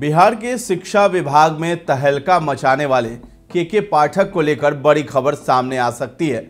बिहार के शिक्षा विभाग में तहलका मचाने वाले के के पाठक को लेकर बड़ी खबर सामने आ सकती है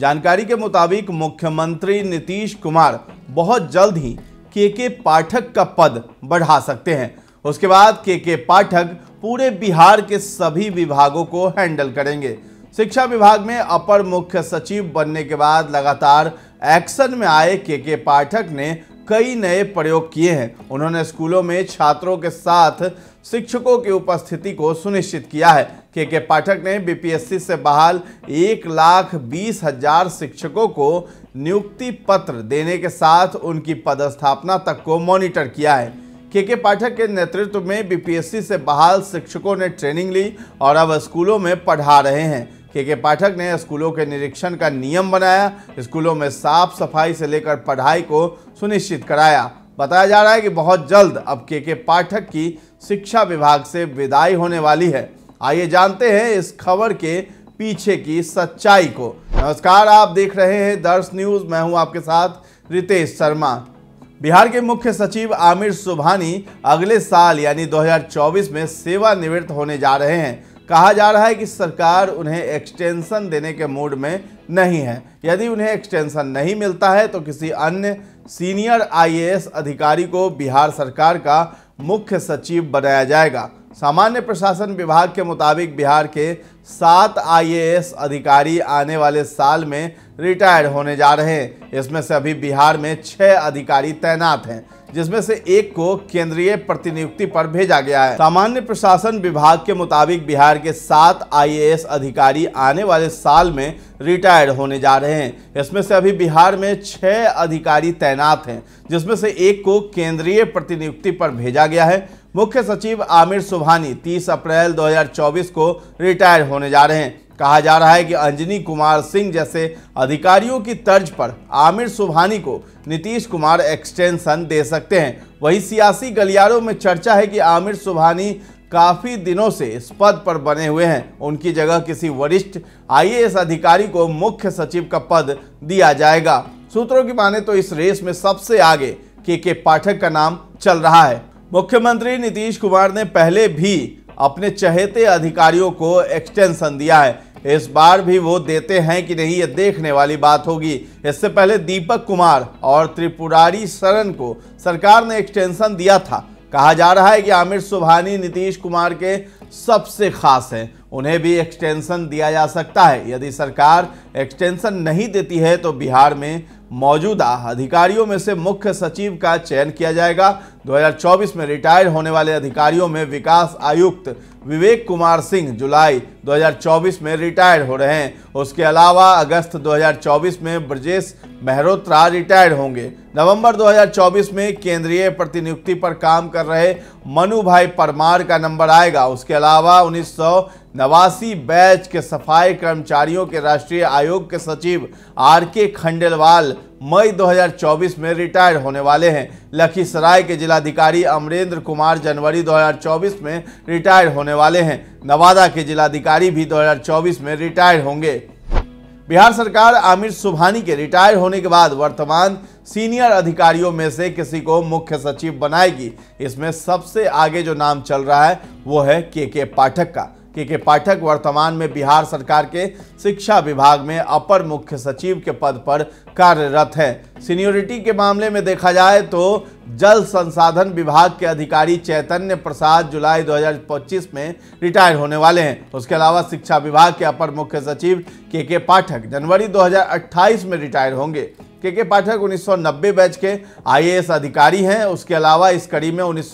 जानकारी के मुताबिक मुख्यमंत्री नीतीश कुमार बहुत जल्द ही के के पाठक का पद बढ़ा सकते हैं उसके बाद के के पाठक पूरे बिहार के सभी विभागों को हैंडल करेंगे शिक्षा विभाग में अपर मुख्य सचिव बनने के बाद लगातार एक्शन में आए के के पाठक ने कई नए प्रयोग किए हैं उन्होंने स्कूलों में छात्रों के साथ शिक्षकों की उपस्थिति को सुनिश्चित किया है के के पाठक ने बीपीएससी से बहाल एक लाख बीस हजार शिक्षकों को नियुक्ति पत्र देने के साथ उनकी पदस्थापना तक को मॉनिटर किया है के के पाठक के नेतृत्व में बीपीएससी से बहाल शिक्षकों ने ट्रेनिंग ली और अब स्कूलों में पढ़ा रहे हैं के के पाठक ने स्कूलों के निरीक्षण का नियम बनाया स्कूलों में साफ सफाई से लेकर पढ़ाई को सुनिश्चित कराया बताया जा रहा है कि बहुत जल्द अब के के पाठक की शिक्षा विभाग से विदाई होने वाली है आइए जानते हैं इस खबर के पीछे की सच्चाई को नमस्कार आप देख रहे हैं दर्श न्यूज मैं हूं आपके साथ रितेश शर्मा बिहार के मुख्य सचिव आमिर सुबहानी अगले साल यानी 2024 में सेवानिवृत्त होने जा रहे हैं कहा जा रहा है कि सरकार उन्हें एक्सटेंशन देने के मूड में नहीं है यदि उन्हें एक्सटेंशन नहीं मिलता है तो किसी अन्य सीनियर आईएएस अधिकारी को बिहार सरकार का मुख्य सचिव बनाया जाएगा सामान्य प्रशासन विभाग के मुताबिक बिहार के सात आईएएस अधिकारी आने वाले साल में रिटायर्ड होने जा रहे हैं इसमें से अभी बिहार में छह अधिकारी तैनात हैं जिसमें से एक को केंद्रीय प्रतिनियुक्ति पर भेजा गया है सामान्य प्रशासन विभाग के मुताबिक बिहार के सात आईएएस अधिकारी आने वाले साल में रिटायर्ड होने जा रहे हैं इसमें से अभी बिहार में छह अधिकारी तैनात हैं जिसमें से एक को केंद्रीय प्रतिनियुक्ति पर भेजा गया है मुख्य सचिव आमिर सुबहानी 30 अप्रैल 2024 को रिटायर होने जा रहे हैं कहा जा रहा है कि अंजनी कुमार सिंह जैसे अधिकारियों की तर्ज पर आमिर सुबहानी को नीतीश कुमार एक्सटेंशन दे सकते हैं वही सियासी गलियारों में चर्चा है कि आमिर सुबहानी काफ़ी दिनों से इस पद पर बने हुए हैं उनकी जगह किसी वरिष्ठ आईएएस अधिकारी को मुख्य सचिव का पद दिया जाएगा सूत्रों की माने तो इस रेस में सबसे आगे के के पाठक का नाम चल रहा है मुख्यमंत्री नीतीश कुमार ने पहले भी अपने चहेते अधिकारियों को एक्सटेंशन दिया है इस बार भी वो देते हैं कि नहीं ये देखने वाली बात होगी इससे पहले दीपक कुमार और त्रिपुरारी शरण को सरकार ने एक्सटेंशन दिया था कहा जा रहा है कि आमिर सुबहानी नीतीश कुमार के सबसे खास हैं उन्हें भी एक्सटेंशन दिया जा सकता है यदि सरकार एक्सटेंशन नहीं देती है तो बिहार में मौजूदा अधिकारियों में से मुख्य सचिव का चयन किया जाएगा 2024 में रिटायर होने वाले अधिकारियों में विकास आयुक्त विवेक कुमार सिंह जुलाई 2024 में रिटायर हो रहे हैं उसके अलावा अगस्त 2024 में ब्रजेश मेहरोत्रा रिटायर होंगे नवंबर 2024 में केंद्रीय प्रतिनियुक्ति पर काम कर रहे मनु भाई परमार का नंबर आएगा उसके अलावा उन्नीस नवासी बैच के सफाई कर्मचारियों के राष्ट्रीय आयोग के सचिव आर के खंडेलवाल मई 2024 में रिटायर होने वाले हैं लखीसराय के जिलाधिकारी अमरेंद्र कुमार जनवरी 2024 में रिटायर होने वाले हैं नवादा के जिलाधिकारी भी 2024 में रिटायर होंगे बिहार सरकार आमिर सुबहानी के रिटायर होने के बाद वर्तमान सीनियर अधिकारियों में से किसी को मुख्य सचिव बनाएगी इसमें सबसे आगे जो नाम चल रहा है वो है के के पाठक का के के पाठक वर्तमान में बिहार सरकार के शिक्षा विभाग में अपर मुख्य सचिव के पद पर कार्यरत हैं सीनियोरिटी के मामले में देखा जाए तो जल संसाधन विभाग के अधिकारी चैतन्य प्रसाद जुलाई 2025 में रिटायर होने वाले हैं उसके अलावा शिक्षा विभाग के अपर मुख्य सचिव के के पाठक जनवरी 2028 में रिटायर होंगे के के पाठक 1990 बैच के आईएएस अधिकारी हैं उसके अलावा इस कड़ी में उन्नीस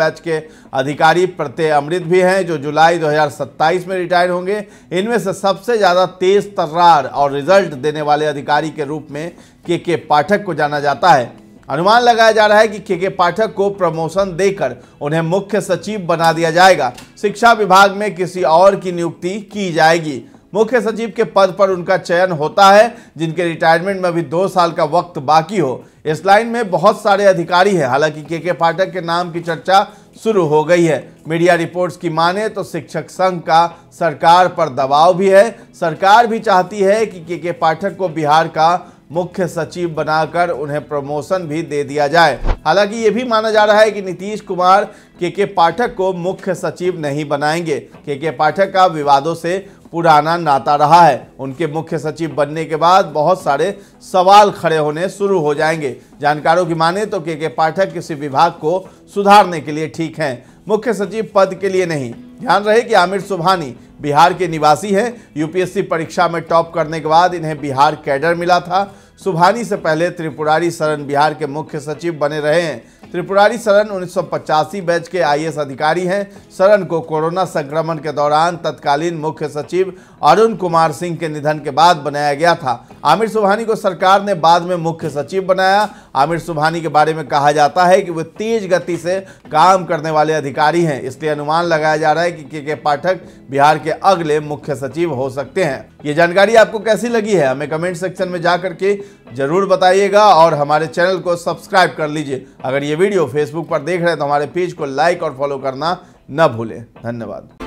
बैच के अधिकारी प्रत्यय अमृत भी हैं जो जुलाई 2027 में रिटायर होंगे इनमें से सबसे ज़्यादा तेज तर्रार और रिजल्ट देने वाले अधिकारी के रूप में के के पाठक को जाना जाता है अनुमान लगाया जा रहा है कि के के पाठक को प्रमोशन देकर उन्हें मुख्य सचिव बना दिया जाएगा शिक्षा विभाग में किसी और की नियुक्ति की जाएगी मुख्य सचिव के पद पर उनका चयन होता है जिनके रिटायरमेंट में अभी दो साल का वक्त बाकी हो इस लाइन में बहुत सारे अधिकारी हैं हालांकि के के पाठक के नाम की चर्चा शुरू हो गई है मीडिया रिपोर्ट्स की माने तो शिक्षक संघ का सरकार पर दबाव भी है सरकार भी चाहती है कि के के पाठक को बिहार का मुख्य सचिव बनाकर उन्हें प्रमोशन भी दे दिया जाए हालांकि ये भी माना जा रहा है कि नीतीश कुमार के के पाठक को मुख्य सचिव नहीं बनाएंगे के के पाठक का विवादों से पुराना नाता रहा है उनके मुख्य सचिव बनने के बाद बहुत सारे सवाल खड़े होने शुरू हो जाएंगे जानकारों की माने तो के के पाठक किसी विभाग को सुधारने के लिए ठीक हैं मुख्य सचिव पद के लिए नहीं ध्यान रहे कि आमिर सुबहानी बिहार के निवासी हैं यूपीएससी परीक्षा में टॉप करने के बाद इन्हें बिहार कैडर मिला था सुबहानी से पहले त्रिपुरारी शरण बिहार के मुख्य सचिव बने रहे हैं त्रिपुरारी शरण उन्नीस बैच के आईएएस अधिकारी हैं शरण को कोरोना संक्रमण के दौरान तत्कालीन मुख्य सचिव अरुण कुमार सिंह के निधन के बाद बनाया गया था आमिर सुबहानी को सरकार ने बाद में मुख्य सचिव बनाया आमिर सुबहानी के बारे में कहा जाता है कि वे तेज गति से काम करने वाले अधिकारी हैं इसलिए अनुमान लगाया जा रहा है कि के के पाठक बिहार के अगले मुख्य सचिव हो सकते हैं ये जानकारी आपको कैसी लगी है हमें कमेंट सेक्शन में जाकर के ज़रूर बताइएगा और हमारे चैनल को सब्सक्राइब कर लीजिए अगर ये वीडियो फेसबुक पर देख रहे हैं तो हमारे पेज को लाइक और फॉलो करना न भूलें धन्यवाद